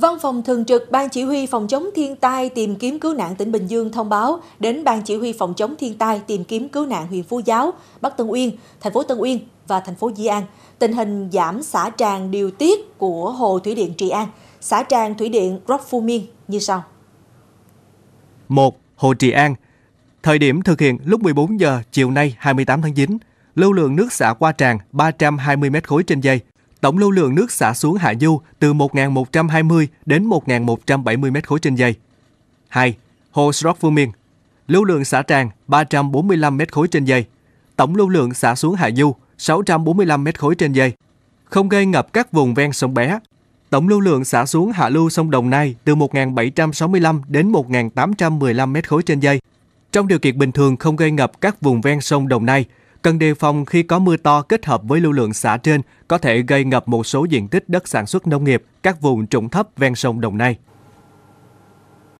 Văn phòng thường trực Ban Chỉ huy Phòng chống thiên tai tìm kiếm cứu nạn tỉnh Bình Dương thông báo đến Ban Chỉ huy Phòng chống thiên tai tìm kiếm cứu nạn huyện Phú Giáo, Bắc Tân Uyên, thành phố Tân Uyên và thành phố Di An tình hình giảm xả tràn điều tiết của hồ thủy điện Trị An, xả tràn thủy điện Rock Phu Miên như sau. 1. Hồ Trị An Thời điểm thực hiện lúc 14 giờ chiều nay 28 tháng 9, lưu lượng nước xả qua tràn 320 m khối trên giây, Tổng lưu lượng nước xả xuống hạ du từ 1.120 đến 1.170 m khối trên giây. 2. Hồ Srot Phương Miên Lưu lượng xả tràn 345 m khối trên giây. Tổng lưu lượng xả xuống hạ du 645 m khối trên giây. Không gây ngập các vùng ven sông bé. Tổng lưu lượng xả xuống hạ lưu sông Đồng Nai từ 1.765 đến 1.815 m khối trên giây. Trong điều kiện bình thường không gây ngập các vùng ven sông Đồng Nai, Cần đề phòng khi có mưa to kết hợp với lưu lượng xả trên có thể gây ngập một số diện tích đất sản xuất nông nghiệp, các vùng trũng thấp ven sông Đồng Nai.